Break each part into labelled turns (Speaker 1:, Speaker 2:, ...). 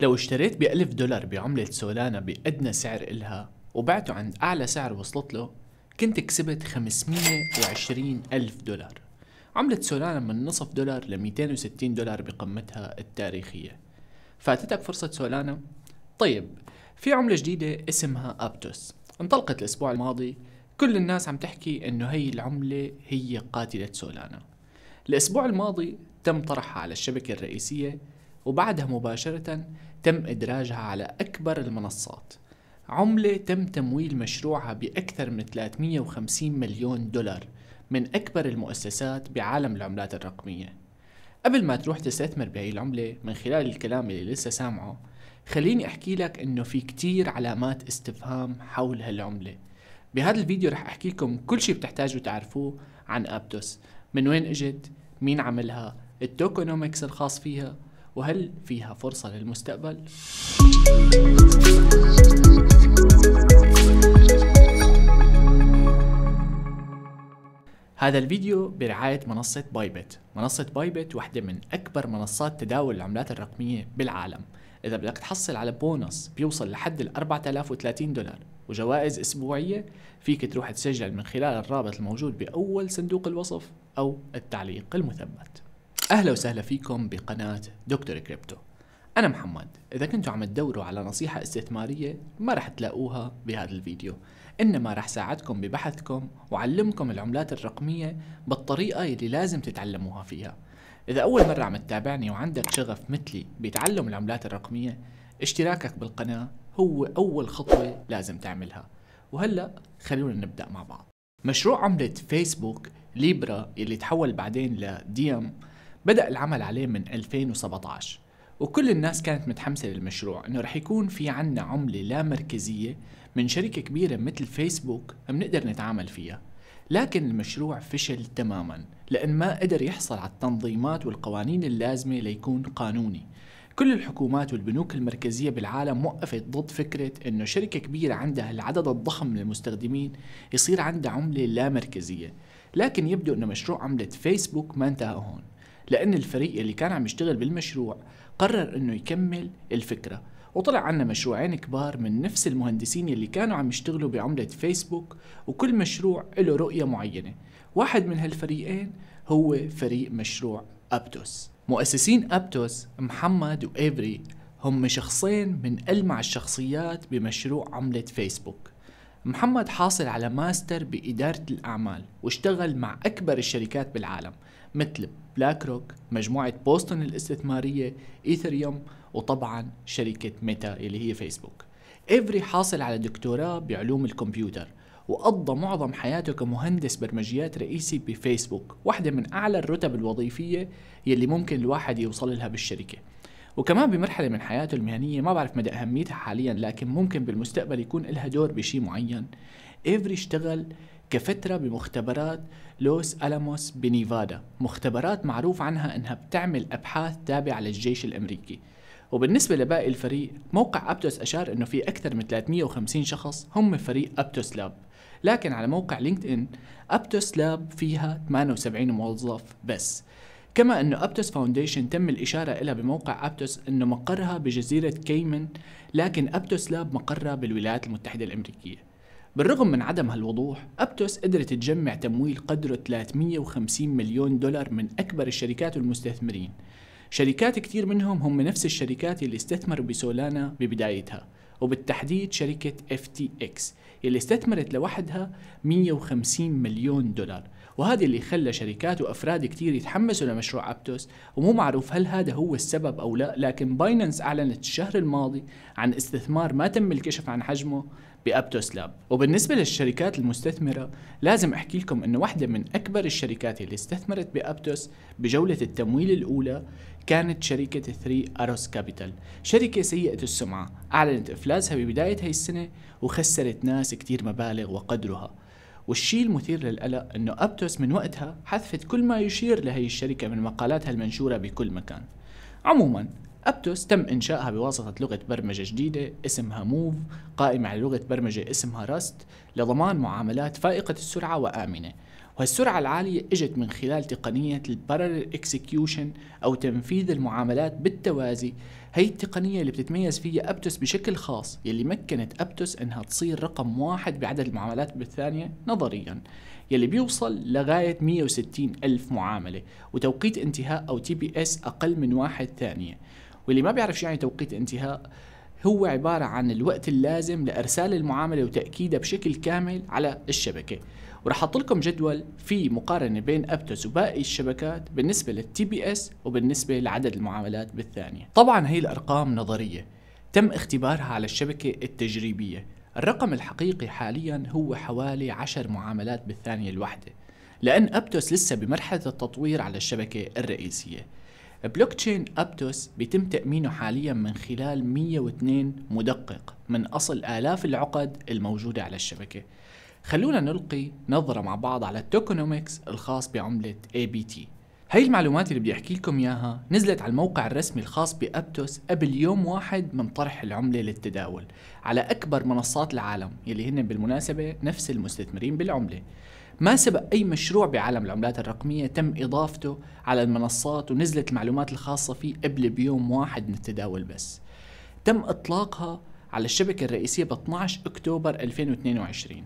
Speaker 1: لو اشتريت ب1000 دولار بعملة سولانا بأدنى سعر إلها وبعته عند أعلى سعر وصلت له كنت كسبت 520 ألف دولار عملة سولانا من نصف دولار ل 260 دولار بقمتها التاريخية فاتتك فرصة سولانا؟ طيب في عملة جديدة اسمها أبتوس انطلقت الأسبوع الماضي كل الناس عم تحكي انه هي العملة هي قاتلة سولانا الأسبوع الماضي تم طرحها على الشبكة الرئيسية وبعدها مباشرة تم إدراجها على أكبر المنصات عملة تم تمويل مشروعها بأكثر من 350 مليون دولار من أكبر المؤسسات بعالم العملات الرقمية قبل ما تروح تستثمر بهي العملة من خلال الكلام اللي لسه سامعه خليني أحكي لك إنه في كتير علامات استفهام حول هالعملة بهذا الفيديو رح أحكي لكم كل شي بتحتاجوا تعرفوه عن أبتوس من وين اجت مين عملها التوكونومكس الخاص فيها وهل فيها فرصة للمستقبل؟ هذا الفيديو برعاية منصة بايبت منصة بايبت واحدة من أكبر منصات تداول العملات الرقمية بالعالم إذا بدك تحصل على بونص بيوصل لحد ال 4030 دولار وجوائز أسبوعية فيك تروح تسجل من خلال الرابط الموجود بأول صندوق الوصف أو التعليق المثبت أهلا وسهلا فيكم بقناة دكتور كريبتو أنا محمد إذا كنتوا عم تدوروا على نصيحة استثمارية ما رح تلاقوها بهذا الفيديو إنما رح ساعدكم ببحثكم وعلمكم العملات الرقمية بالطريقة اللي لازم تتعلموها فيها إذا أول مرة عم تتابعني وعندك شغف مثلي بتعلم العملات الرقمية اشتراكك بالقناة هو أول خطوة لازم تعملها وهلأ خلونا نبدأ مع بعض مشروع عملة فيسبوك ليبرا اللي تحول بعدين لديم بدأ العمل عليه من 2017 وكل الناس كانت متحمسة للمشروع انه رح يكون في عنا عملة لا مركزية من شركة كبيرة مثل فيسبوك بنقدر نتعامل فيها لكن المشروع فشل تماما لأن ما قدر يحصل على التنظيمات والقوانين اللازمة ليكون قانوني كل الحكومات والبنوك المركزية بالعالم وقفت ضد فكرة أنه شركة كبيرة عندها العدد الضخم من المستخدمين يصير عندها عملة لا مركزية لكن يبدو انه مشروع عملة فيسبوك ما انتهى هون لأن الفريق اللي كان عم يشتغل بالمشروع قرر أنه يكمل الفكرة وطلع عنا مشروعين كبار من نفس المهندسين اللي كانوا عم يشتغلوا بعملة فيسبوك وكل مشروع له رؤية معينة واحد من هالفريقين هو فريق مشروع أبتوس مؤسسين أبتوس محمد وإيفري هم شخصين من ألمع الشخصيات بمشروع عملة فيسبوك محمد حاصل على ماستر بإدارة الأعمال واشتغل مع أكبر الشركات بالعالم مثل بلاك روك مجموعة بوستون الاستثمارية إيثريوم وطبعا شركة ميتا اللي هي فيسبوك إيفري حاصل على دكتوراه بعلوم الكمبيوتر وقضى معظم حياته كمهندس برمجيات رئيسي بفيسبوك واحدة من أعلى الرتب الوظيفية يلي ممكن الواحد يوصل لها بالشركة وكمان بمرحلة من حياته المهنية ما بعرف مدى أهميتها حاليا لكن ممكن بالمستقبل يكون لها دور بشيء معين إيفري اشتغل كفترة بمختبرات لوس ألاموس بنيفادا مختبرات معروف عنها أنها بتعمل أبحاث تابعة للجيش الأمريكي وبالنسبة لباقي الفريق موقع أبتوس أشار أنه في أكثر من 350 شخص هم فريق أبتوس لاب لكن على موقع لينكد إن أبتوس لاب فيها 78 موظف بس كما أن أبتوس فاونديشن تم الإشارة إلى بموقع أبتوس أنه مقرها بجزيرة كيمن لكن أبتوس لاب مقرها بالولايات المتحدة الأمريكية بالرغم من عدم هالوضوح أبتوس قدرت تجمع تمويل قدره 350 مليون دولار من أكبر الشركات والمستثمرين شركات كتير منهم هم نفس الشركات اللي استثمروا بسولانا ببدايتها وبالتحديد شركة FTX اللي استثمرت لوحدها 150 مليون دولار وهذا اللي خلى شركات وافراد كتير يتحمسوا لمشروع ابتوس ومو معروف هل هذا هو السبب او لا لكن بايننس اعلنت الشهر الماضي عن استثمار ما تم الكشف عن حجمه بابتوس لاب وبالنسبه للشركات المستثمره لازم احكي لكم انه واحده من اكبر الشركات اللي استثمرت بابتوس بجوله التمويل الاولى كانت شركة 3 أروس كابيتال شركة سيئة السمعة أعلنت إفلاسها ببداية هاي السنة وخسرت ناس كتير مبالغ وقدرها والشيء المثير للقلق أنه أبتوس من وقتها حذفت كل ما يشير لهي الشركة من مقالاتها المنشورة بكل مكان عموما أبتوس تم إنشائها بواسطة لغة برمجة جديدة اسمها موف قائمة على لغة برمجة اسمها راست لضمان معاملات فائقة السرعة وآمنة وهالسرعة العالية اجت من خلال تقنية البارلل اكسكيوشن او تنفيذ المعاملات بالتوازي هي التقنية اللي بتتميز فيها ابتوس بشكل خاص يلي مكنت ابتوس انها تصير رقم واحد بعدد المعاملات بالثانية نظريا يلي بيوصل لغاية 160 ألف معاملة وتوقيت انتهاء أو تي بي اس أقل من واحد ثانية واللي ما بيعرف شو يعني توقيت انتهاء هو عبارة عن الوقت اللازم لإرسال المعاملة وتأكيدها بشكل كامل على الشبكة وراح احط لكم جدول فيه مقارنه بين ابتوس وباقي الشبكات بالنسبه للتي بي اس وبالنسبه لعدد المعاملات بالثانيه طبعا هي الارقام نظريه تم اختبارها على الشبكه التجريبيه الرقم الحقيقي حاليا هو حوالي 10 معاملات بالثانيه الواحده لان ابتوس لسه بمرحله التطوير على الشبكه الرئيسيه بلوك تشين ابتوس بيتم تأمينه حاليا من خلال 102 مدقق من أصل آلاف العقد الموجودة على الشبكة خلونا نلقي نظرة مع بعض على التوكونومكس الخاص بعملة ABT هاي المعلومات اللي بدي احكي لكم اياها نزلت على الموقع الرسمي الخاص بابتوس قبل يوم واحد من طرح العمله للتداول على اكبر منصات العالم يلي هن بالمناسبه نفس المستثمرين بالعمله ما سبق اي مشروع بعالم العملات الرقميه تم اضافته على المنصات ونزلت المعلومات الخاصه فيه قبل بيوم واحد من التداول بس تم اطلاقها على الشبكه الرئيسيه ب 12 اكتوبر 2022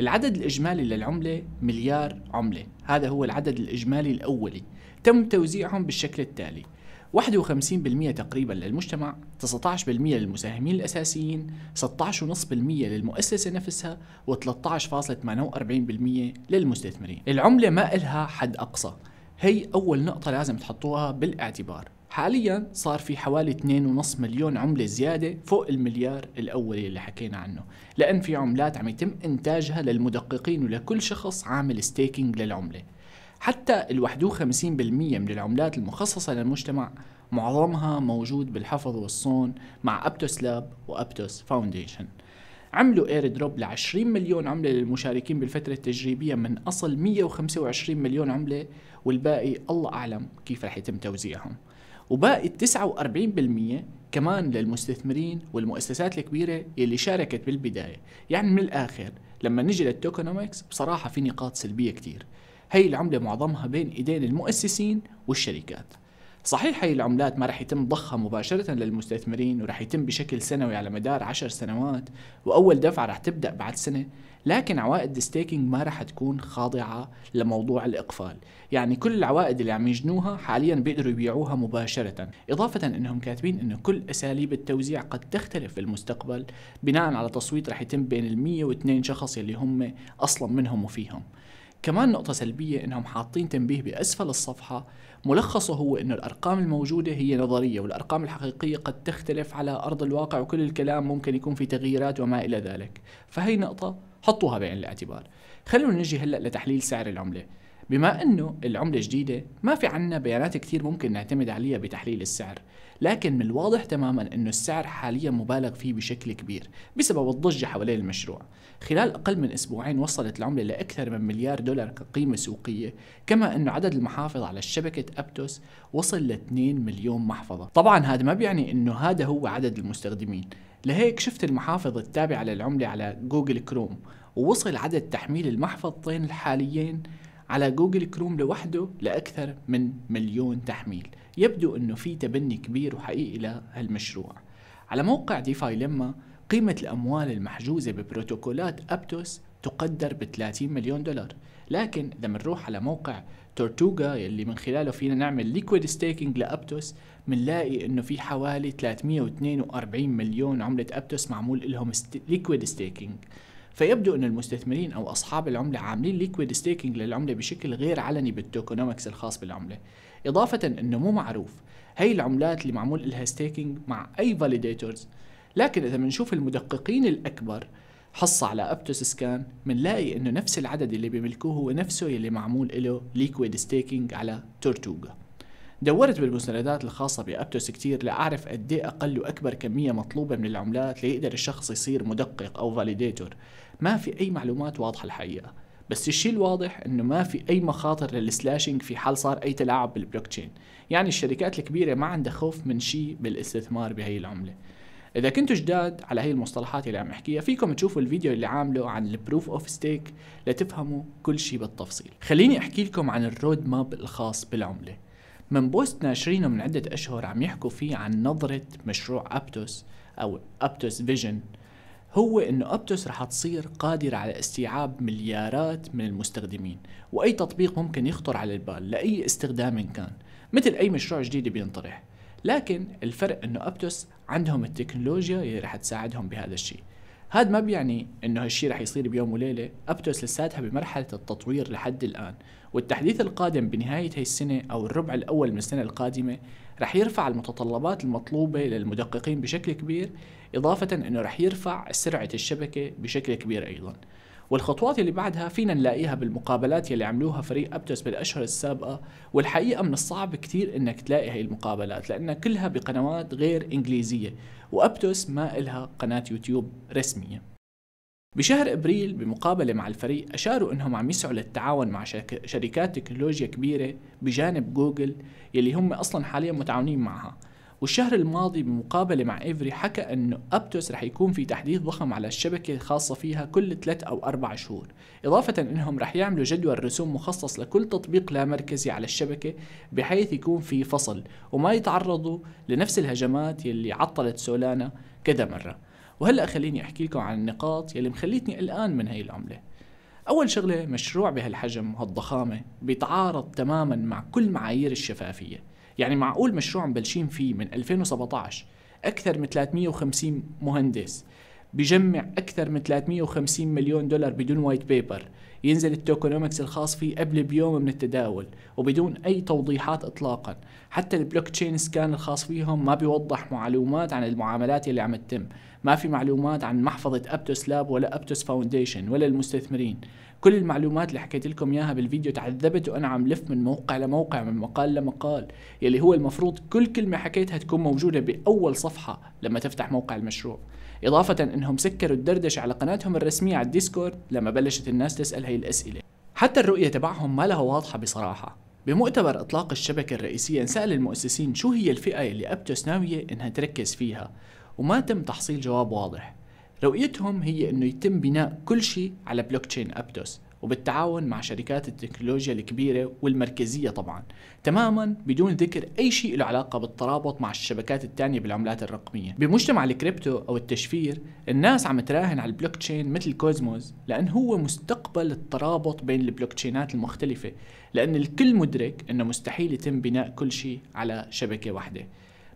Speaker 1: العدد الإجمالي للعملة مليار عملة هذا هو العدد الإجمالي الأولي تم توزيعهم بالشكل التالي 51% تقريبا للمجتمع 19% للمساهمين الأساسيين 16.5% للمؤسسة نفسها و13.48% للمستثمرين العملة ما إلها حد أقصى هي أول نقطة لازم تحطوها بالاعتبار حاليا صار في حوالي 2.5 مليون عملة زيادة فوق المليار الأولي اللي حكينا عنه لأن في عملات عم يتم إنتاجها للمدققين ولكل شخص عامل ستيكينج للعملة حتى ال 51% من العملات المخصصة للمجتمع معظمها موجود بالحفظ والصون مع أبتوس لاب وأبتوس فاونديشن عملوا اير دروب ل 20 مليون عملة للمشاركين بالفترة التجريبية من أصل 125 مليون عملة والباقي الله أعلم كيف رح يتم توزيعهم وباقي 49% كمان للمستثمرين والمؤسسات الكبيرة اللي شاركت بالبداية يعني من الآخر لما نجي للتوكنومكس بصراحة في نقاط سلبية كتير هي العملة معظمها بين إيدين المؤسسين والشركات صحيح هي العملات ما رح يتم ضخها مباشرة للمستثمرين ورح يتم بشكل سنوي على مدار عشر سنوات وأول دفعة رح تبدأ بعد سنة لكن عوائد الستيكينج ما رح تكون خاضعة لموضوع الإقفال يعني كل العوائد اللي عم يجنوها حاليا بيقدروا يبيعوها مباشرة إضافة أنهم كاتبين أنه كل أساليب التوزيع قد تختلف في المستقبل بناء على تصويت رح يتم بين ال 102 شخص اللي هم أصلا منهم وفيهم كمان نقطة سلبية انهم حاطين تنبيه باسفل الصفحة ملخصه هو انه الارقام الموجودة هي نظرية والارقام الحقيقية قد تختلف على ارض الواقع وكل الكلام ممكن يكون في تغييرات وما الى ذلك فهي نقطة حطوها بعين الاعتبار خلونا نجي هلا لتحليل سعر العمله بما انه العمله جديده ما في عنا بيانات كثير ممكن نعتمد عليها بتحليل السعر لكن من الواضح تماما انه السعر حاليا مبالغ فيه بشكل كبير بسبب الضجه حوالين المشروع خلال اقل من اسبوعين وصلت العمله لاكثر من مليار دولار كقيمه سوقيه كما انه عدد المحافظ على شبكه ابتوس وصل ل 2 مليون محفظه طبعا هذا ما بيعني انه هذا هو عدد المستخدمين لهيك شفت المحافظ التابعة للعملة على جوجل كروم ووصل عدد تحميل المحفظتين الحاليين على جوجل كروم لوحده لأكثر من مليون تحميل يبدو أنه في تبني كبير وحقيقي لهالمشروع على موقع ديفاي لما قيمة الأموال المحجوزة ببروتوكولات أبتوس تقدر ب 30 مليون دولار لكن إذا بنروح على موقع تورتوغا يلي من خلاله فينا نعمل ليكويد ستيكينج لأبتوس بنلاقي انه في حوالي 342 مليون عملة أبتوس معمول لهم ليكويد ستيكينج فيبدو أن المستثمرين أو أصحاب العملة عاملين ليكويد ستيكينج للعملة بشكل غير علني بالتوكونومكس الخاص بالعملة إضافة أنه مو معروف هي العملات اللي معمول لها ستيكينج مع أي فاليديتورز لكن إذا بنشوف المدققين الأكبر حصة على ابتوس سكان بنلاقي انه نفس العدد اللي بيملكوه هو نفسه اللي معمول له ليكويد ستيكينج على تورتوغا دورت بالمستندات الخاصة بأبتوس كتير لأعرف قد إيه أقل وأكبر كمية مطلوبة من العملات ليقدر الشخص يصير مدقق أو فاليديتور ما في أي معلومات واضحة الحقيقة بس الشيء الواضح انه ما في اي مخاطر للسلاشينج في حال صار اي تلاعب بالبلوك تشين يعني الشركات الكبيره ما عندها خوف من شيء بالاستثمار بهي العمله اذا كنتوا جداد على هي المصطلحات اللي عم احكيها فيكم تشوفوا الفيديو اللي عامله عن البروف اوف ستيك لتفهموا كل شيء بالتفصيل خليني احكي لكم عن الرود ماب الخاص بالعمله من بوست ناشرينه من عدة أشهر عم يحكوا فيه عن نظرة مشروع أبتوس أو أبتوس فيجن هو انه ابتوس رح تصير قادرة على استيعاب مليارات من المستخدمين واي تطبيق ممكن يخطر على البال لاي استخدام كان مثل اي مشروع جديد بينطرح لكن الفرق انه ابتوس عندهم التكنولوجيا اللي رح تساعدهم بهذا الشيء هذا ما بيعني انه هالشيء رح يصير بيوم وليله ابتوس لساتها بمرحله التطوير لحد الان والتحديث القادم بنهايه هي السنه او الربع الاول من السنه القادمه رح يرفع المتطلبات المطلوبه للمدققين بشكل كبير اضافه انه رح يرفع سرعه الشبكه بشكل كبير ايضا والخطوات اللي بعدها فينا نلاقيها بالمقابلات يلي عملوها فريق ابتس بالاشهر السابقه والحقيقه من الصعب كثير انك تلاقي هي المقابلات لانها كلها بقنوات غير انجليزيه وابتس ما إلها قناه يوتيوب رسميه بشهر ابريل بمقابله مع الفريق اشاروا انهم عم يسعوا للتعاون مع شركات تكنولوجيا كبيره بجانب جوجل يلي هم اصلا حاليا متعاونين معها والشهر الماضي بمقابله مع ايفري حكى انه ابتوس رح يكون في تحديث ضخم على الشبكه الخاصه فيها كل ثلاث او اربع شهور اضافه انهم رح يعملوا جدول رسوم مخصص لكل تطبيق لا مركزي على الشبكه بحيث يكون في فصل وما يتعرضوا لنفس الهجمات يلي عطلت سولانا كذا مره وهلا خليني احكي لكم عن النقاط يلي مخليتني قلقان من هي العمله أول شغلة مشروع بهالحجم وهالضخامة بيتعارض تماما مع كل معايير الشفافية يعني معقول مشروع مبلشين فيه من 2017 أكثر من 350 مهندس بجمع أكثر من 350 مليون دولار بدون وايت بيبر ينزل التوكونومكس الخاص فيه قبل بيوم من التداول وبدون أي توضيحات إطلاقا حتى البلوك تشين سكان الخاص فيهم ما بيوضح معلومات عن المعاملات اللي عم تتم ما في معلومات عن محفظة أبتوس لاب ولا أبتوس فاونديشن ولا المستثمرين كل المعلومات اللي حكيت لكم اياها بالفيديو تعذبت وانا عم لف من موقع لموقع من مقال لمقال يلي هو المفروض كل كلمه حكيتها تكون موجوده باول صفحه لما تفتح موقع المشروع إضافة أنهم سكروا الدردش على قناتهم الرسمية على الديسكورد لما بلشت الناس تسأل هاي الأسئلة حتى الرؤية تبعهم ما لها واضحة بصراحة بمؤتمر إطلاق الشبكة الرئيسية سأل المؤسسين شو هي الفئة اللي أبتوس ناوية إنها تركز فيها وما تم تحصيل جواب واضح رؤيتهم هي إنه يتم بناء كل شيء على بلوكتشين أبتوس وبالتعاون مع شركات التكنولوجيا الكبيرة والمركزية طبعا تماما بدون ذكر أي شيء له علاقة بالترابط مع الشبكات الثانية بالعملات الرقمية بمجتمع الكريبتو أو التشفير الناس عم تراهن على البلوك تشين مثل كوزموز لأن هو مستقبل الترابط بين البلوك تشينات المختلفة لأن الكل مدرك أنه مستحيل يتم بناء كل شيء على شبكة واحدة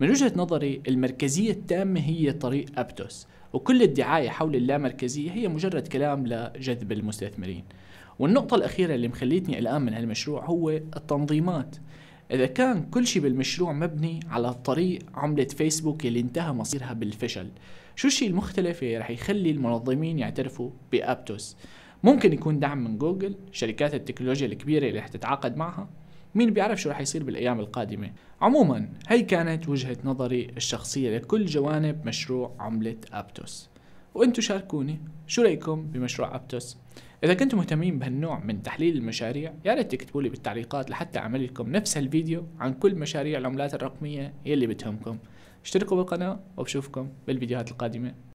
Speaker 1: من وجهة نظري المركزية التامة هي طريق أبتوس وكل الدعاية حول اللامركزية هي مجرد كلام لجذب المستثمرين والنقطة الأخيرة اللي مخليتني الآن من هالمشروع هو التنظيمات إذا كان كل شيء بالمشروع مبني على طريق عملة فيسبوك اللي انتهى مصيرها بالفشل شو الشيء المختلف اللي رح يخلي المنظمين يعترفوا بأبتوس ممكن يكون دعم من جوجل شركات التكنولوجيا الكبيرة اللي رح تتعاقد معها مين بيعرف شو رح يصير بالايام القادمه عموما هي كانت وجهه نظري الشخصيه لكل جوانب مشروع عمله ابتوس وانتم شاركوني شو رايكم بمشروع ابتوس اذا كنتم مهتمين بهالنوع من تحليل المشاريع يا ريت تكتبوا لي بالتعليقات لحتى اعمل لكم نفس الفيديو عن كل مشاريع العملات الرقميه يلي بتهمكم اشتركوا بالقناه وبشوفكم بالفيديوهات القادمه